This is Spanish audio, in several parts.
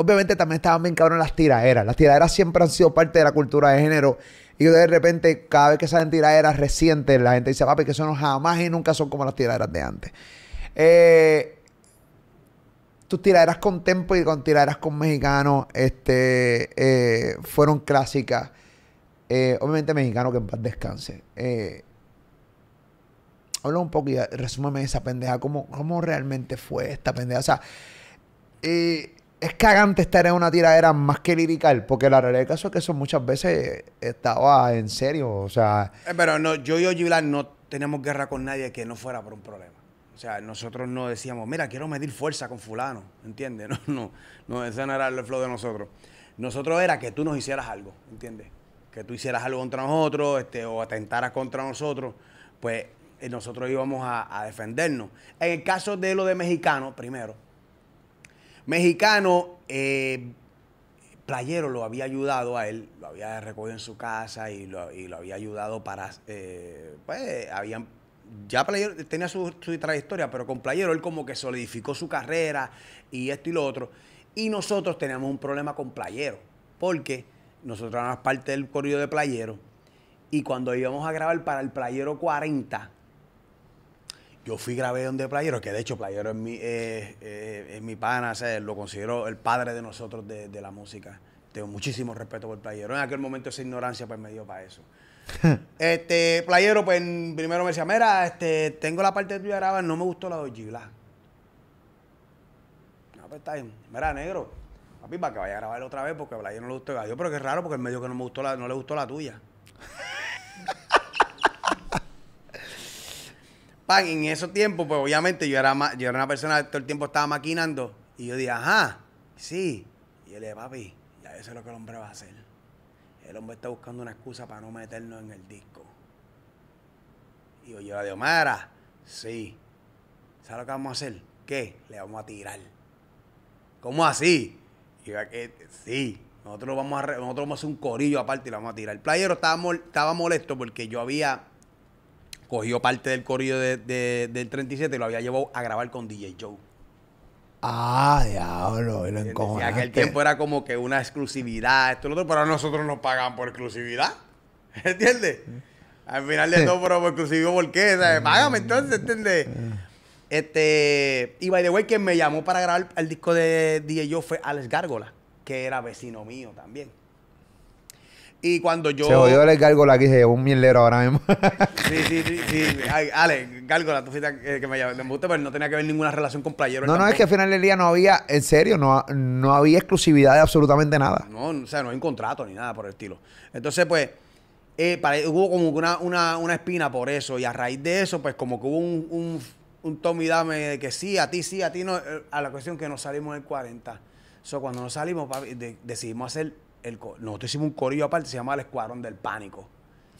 obviamente también estaban bien cabrón las tiraderas. Las tiraderas siempre han sido parte de la cultura de género. Y de repente, cada vez que salen tiraderas recientes, la gente dice, papi, que eso no jamás y nunca son como las tiraderas de antes. Eh, tus tiraderas con tempo y con tiraderas con mexicanos este, eh, fueron clásicas. Eh, obviamente mexicano que en paz descanse. Eh, habla un poco y esa pendeja. ¿Cómo, ¿Cómo realmente fue esta pendeja? O sea, es cagante estar en una tiradera más que lirical, porque la realidad del caso es que eso muchas veces estaba en serio, o sea... Eh, pero no, yo y Ojivilar no teníamos guerra con nadie que no fuera por un problema. O sea, nosotros no decíamos, mira, quiero medir fuerza con fulano, ¿entiendes? No, no, no, ese no era el flow de nosotros. Nosotros era que tú nos hicieras algo, ¿entiendes? Que tú hicieras algo contra nosotros, este, o atentaras contra nosotros, pues eh, nosotros íbamos a, defendernos. En el caso de lo de mexicano, primero, mexicano, eh, Playero lo había ayudado a él, lo había recogido en su casa y lo, había ayudado para, eh, pues, habían, ya Playero tenía su, su, trayectoria, pero con Playero él como que solidificó su carrera y esto y lo otro. Y nosotros teníamos un problema con Playero, porque nosotros éramos parte del corrido de Playero y cuando íbamos a grabar para el Playero 40, yo fui grabé donde Playero, que de hecho Playero es mi, pana, lo considero el padre de nosotros de, la música. Tengo muchísimo respeto por Playero. En aquel momento esa ignorancia pues me dio para eso. este, Playero, pues primero me decía, mira, este, tengo la parte de tuya grabada, no me gustó la de No, pues Mira, negro, papi, para que vaya a grabar otra vez, porque Playero no le gustó. pero que es raro, porque el medio que no me gustó la, no le gustó la tuya. en esos tiempos, pues obviamente yo era, una persona que todo el tiempo estaba maquinando. Y yo dije, ajá, sí. Y él le dije, papi, ya eso es lo que el hombre va a hacer. El hombre está buscando una excusa para no meternos en el disco. Y yo, le digo, Mara, sí. ¿Sabes lo que vamos a hacer? ¿Qué? Le vamos a tirar. ¿Cómo así? Y yo, sí. Nosotros vamos, a, nosotros vamos a hacer un corillo aparte y lo vamos a tirar. El playero estaba, estaba molesto porque yo había cogió parte del corrido de, del 37 y lo había llevado a grabar con DJ Joe. Ah, diablo, lo En aquel tiempo era como que una exclusividad, esto y otro, pero nosotros nos pagan por exclusividad. ¿Entiendes? Al final de todo, pero por exclusivo, ¿por qué? Págame entonces, ¿entiendes? Eh. Este, y by the way, quien me llamó para grabar el disco de DJ Joe fue Alex Gárgola, que era vecino mío también. Y cuando yo. Se jodió el gárgola la se un mielero ahora mismo. sí, sí, sí, sí. Ale, gárgola, tú fuiste que me gusta, pero no tenía que ver ninguna relación con playero. No, no, es que al final del día no había, en serio, no, no había exclusividad de absolutamente nada. No, o sea, no hay un contrato ni nada por el estilo. Entonces, pues, eh, hubo como una, una, espina por eso. Y a raíz de eso, pues, como que hubo un, un, un dame de que sí, a ti sí, a ti no, eh, a la cuestión que nos salimos en el 40. Eso, cuando nos salimos, decidimos hacer nosotros hicimos un corillo aparte, se llamaba el Escuadrón del Pánico.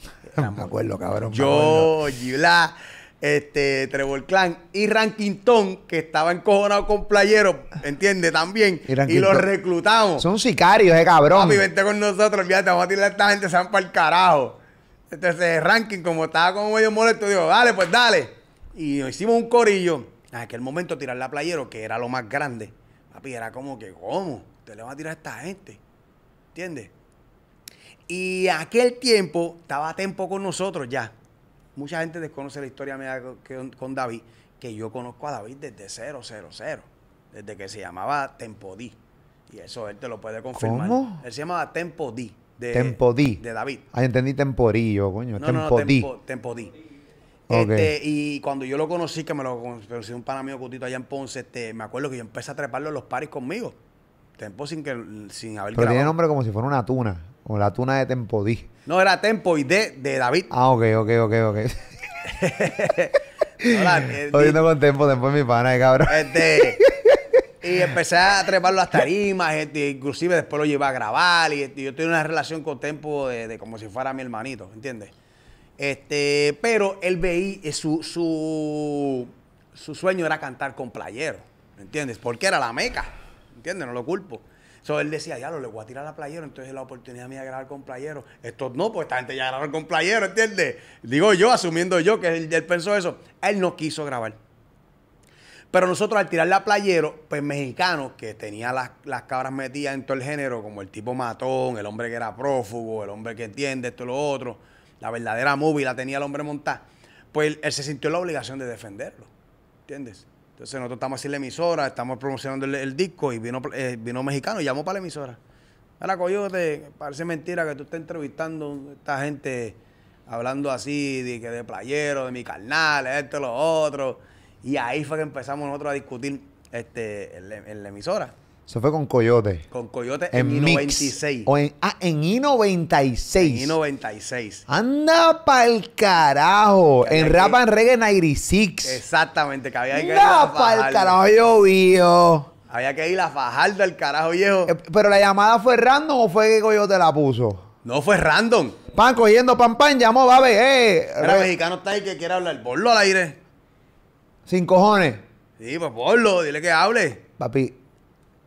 me acuerdo, cabrón. Yo, Gibla, este, Trevor Clan y Rankington, que estaba encojonado con playero, entiende También. Y, los reclutamos. Son sicarios, eh, cabrón. Papi, vente con nosotros, te vamos a tirar a esta gente, se van para el carajo. Entonces, Ranking, como estaba como medio molesto, dijo dale, pues dale. Y nos hicimos un corillo. En aquel momento, tirar la playero, que era lo más grande. Papi, era como que, ¿cómo? Te le va a tirar a esta gente. ¿Entiendes? Y aquel tiempo estaba a tiempo con nosotros ya. Mucha gente desconoce la historia con David, que yo conozco a David desde 000, desde que se llamaba Tempo D. Y eso él te lo puede confirmar. Él se llamaba Tempo D. De, Tempo D. De David. Ah, entendí Temporillo, coño. Tempo, este, y cuando yo lo conocí, que me lo conocí un pan amigo cutito allá en Ponce, este, me acuerdo que yo empecé a treparlo en los pares conmigo. Tempo sin, que, sin haber Pero tiene nombre como si fuera una tuna. O la tuna de Tempo D. No, era Tempo y D de David. Ah, ok, ok, ok, ok. Eh, Estoy con Tempo, después mi pana, eh, cabrón. Este, y empecé a treparlo las tarimas, este, inclusive después lo llevé a grabar. Y este, yo tenía una relación con Tempo de, como si fuera mi hermanito, ¿entiendes? Este, pero él veía eh, su, su, su sueño era cantar con playero, ¿entiendes? Porque era la meca. ¿entiendes? No lo culpo. Entonces él decía, ya lo le voy a tirar a playero, entonces la oportunidad mía de grabar con playero. Esto no, pues esta gente ya grabaron con playero, ¿entiendes? Digo yo, asumiendo yo que él, pensó eso. Él no quiso grabar. Pero nosotros al tirarle a playero, pues mexicano que tenía las, cabras metidas en todo el género, como el tipo matón, el hombre que era prófugo, el hombre que entiende esto y lo otro, la verdadera movie la tenía el hombre montada, pues él, él se sintió la obligación de defenderlo. ¿Entiendes? Entonces nosotros estamos así en la emisora, estamos promocionando el, disco y vino, eh, vino mexicano y llamó para la emisora. Mira, Coyote, parece mentira que tú estés entrevistando a esta gente hablando así de, que de playero, de mi carnal, esto, lo otro. Y ahí fue que empezamos nosotros a discutir este, en la emisora. Se fue con Coyote. Con Coyote en, I-96. en, ah, en I-96. En I-96. Anda pa'l carajo. en Rapan Reggae 96. Exactamente, que había que ir a pa'l carajo, yo Había que ir a fajar del carajo, viejo. Eh, ¿Pero la llamada fue random o fue que Coyote la puso? No, fue random. Pan cogiendo pan pan, llamó, va a ver, eh. mexicano está ahí que quiere hablar. Ponlo al aire. Sin cojones. Sí, pues ponlo, dile que hable. Papi,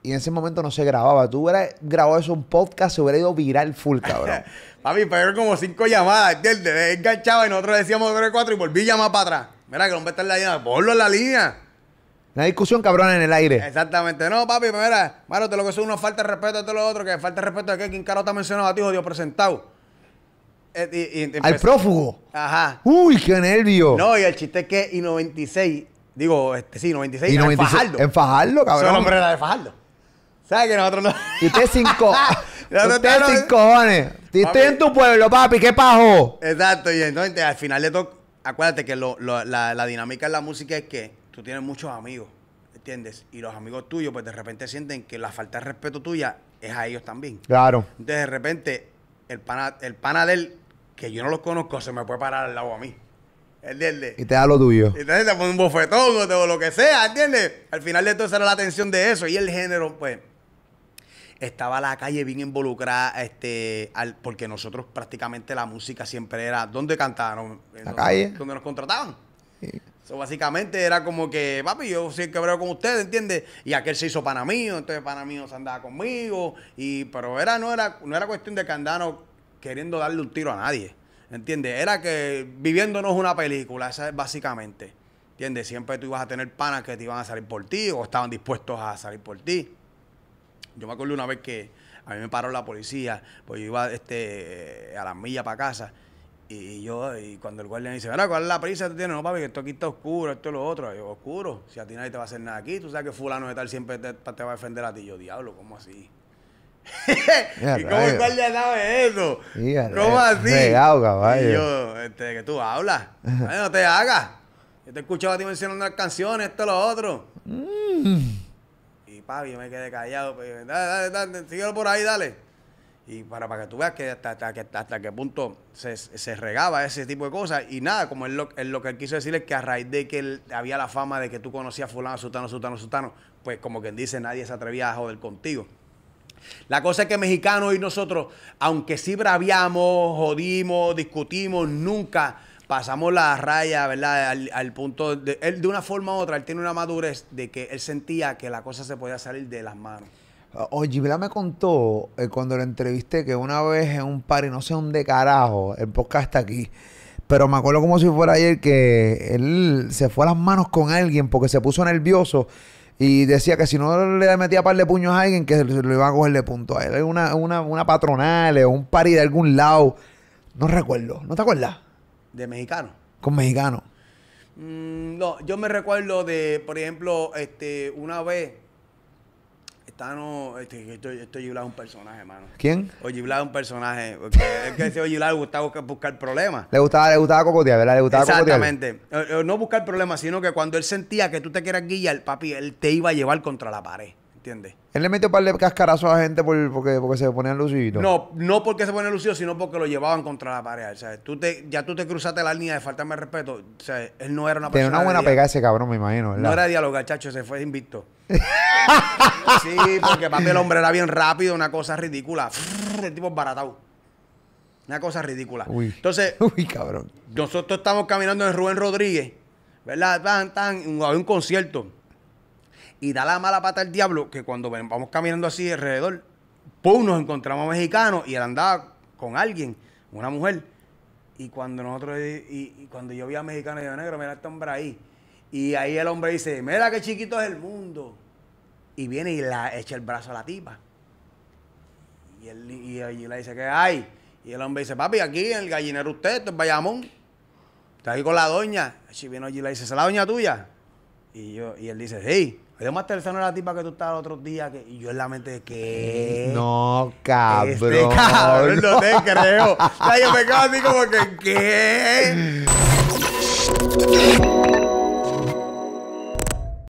y en ese momento no se grababa. Tú hubieras grabado eso un podcast, se hubiera ido viral full, cabrón. Papi, pero como cinco llamadas, ¿entiendes? Enganchaba y nosotros decíamos tres, cuatro y volví a llamar para atrás. Mira, que el hombre está en la línea. Ponlo en la línea. Una discusión cabrón en el aire. Exactamente. No, papi, mira, mano, te lo que es una falta de respeto a todo lo otro, que falta de respeto a que quien caro te ha mencionado a ti, jodido presentado. Eh, Al prófugo. Ajá. Uy, qué nervio. No, y el chiste es que y 96, digo, este, sí, 96, y 96 en Fajardo. En Fajardo, cabrón. el hombre era de Fajardo. ¿Sabes que nosotros no? Y sin cinco. usted sin cojones. tú estoy en tu pueblo, papi, ¿qué pajo? Exacto, y entonces al final de todo, acuérdate que la, dinámica en la música es que tú tienes muchos amigos, ¿entiendes? Y los amigos tuyos, pues de repente sienten que la falta de respeto tuya es a ellos también. Claro. Entonces de repente, el pana, el pana de él, que yo no los conozco, se me puede parar al lado a mí. ¿Entiendes? Y te da lo tuyo. Y te pone un bofetón o, lo que sea, ¿entiendes? Al final de todo, esa era la atención de eso. Y el género, pues estaba la calle bien involucrada, este, porque nosotros prácticamente la música siempre era, ¿dónde cantaron? La calle. Donde nos contrataban. Sí. básicamente era como que, papi, yo soy quebreo con ustedes, ¿entiendes? Y aquel se hizo pana mío, entonces pana mío se andaba conmigo. Y, pero era, no era, no era cuestión de que Candano queriendo darle un tiro a nadie. ¿Entiendes? Era que viviéndonos una película, esa es básicamente. ¿Entiendes? Siempre tú ibas a tener panas que te iban a salir por ti o estaban dispuestos a salir por ti. Yo me acuerdo una vez que a mí me paró la policía, pues yo iba este, a la milla para casa. Y yo, y cuando el guardia me dice, ¿verdad? ¿cuál es la prisa que tú tienes? No, papi, que esto aquí está oscuro, esto es lo otro. Yo, oscuro, si a ti nadie te va a hacer nada aquí, tú sabes que fulano de tal siempre te, te va a defender a ti. Yo, diablo, ¿cómo así? ¿Y cómo el guardia sabe eso? ¿Cómo así? caballo. Y yo, este, que tú hablas, no te hagas. Yo te escuchaba a ti mencionando las canciones, esto, es lo otro. ¡Mmm! papi, yo me quedé callado. Pues, dale, dale, dale, síguelo por ahí, dale. Y para, para que tú veas que hasta, hasta, hasta, qué punto se, regaba ese tipo de cosas. Y nada, como él lo, que él quiso decir es que a raíz de que había la fama de que tú conocías fulano, sutano, sultano sultano pues como quien dice, nadie se atrevía a joder contigo. La cosa es que mexicanos y nosotros, aunque sí braviamos, jodimos, discutimos, nunca pasamos la raya, ¿verdad? Al, punto de, él de una forma u otra, él tiene una madurez de que él sentía que la cosa se podía salir de las manos. Oye, me contó eh, cuando lo entrevisté que una vez en un party, no sé dónde carajo, el podcast está aquí, pero me acuerdo como si fuera ayer que él se fue a las manos con alguien porque se puso nervioso y decía que si no le metía par de puños a alguien, que lo iba a coger de punto a él. Una, una, patronal o un pari de algún lado. No recuerdo, ¿no te acuerdas? ¿De mexicano? Con mexicano. Mm, no, yo me recuerdo de, por ejemplo, este, una vez. Estano, este, esto, esto es un personaje, hermano. ¿Quién? Ojibla es un personaje. es que ese Ojibla le gustaba buscar, problemas. Le gustaba, le gustaba cocotear, ¿verdad? Le gustaba Exactamente. Eh, eh, no buscar problemas, sino que cuando él sentía que tú te quieras guiar, papi, él te iba a llevar contra la pared. ¿Entiendes? Él le metió un par de cascarazos a la gente porque, porque se ponían lucidos. No, no porque se ponían lucidos, sino porque lo llevaban contra la pared. O sea, tú te, ya tú te cruzaste la línea de faltarme respeto. O sea, él no era una persona. Tenía una buena pega ese cabrón, me imagino. No era diálogo, chacho, se fue invicto. sí, porque papi el hombre era bien rápido, una cosa ridícula. el tipo baratado. Una cosa ridícula. Uy. Entonces, Uy, cabrón. nosotros estamos caminando en Rubén Rodríguez, ¿verdad? Tan, un concierto y da la mala pata al diablo que cuando vamos caminando así alrededor, ¡pum! nos encontramos mexicanos y él andaba con alguien, una mujer. Y cuando nosotros, y, cuando yo vi a mexicano, yo negro, mira este hombre ahí. Y ahí el hombre dice, mira qué chiquito es el mundo. Y viene y la echa el brazo a la tipa. Y él le dice, ¿qué hay? Y el hombre dice, papi, aquí en el gallinero usted, esto es Bayamón. Está ahí con la doña. Y viene allí y le dice, es la doña tuya? Y, yo, y él dice, hey, más tercero no la tipa que tú estabas el otro día. Que, y yo en la mente, ¿qué? No, este cabrón. no te creo. yo me quedo así como que, ¿qué?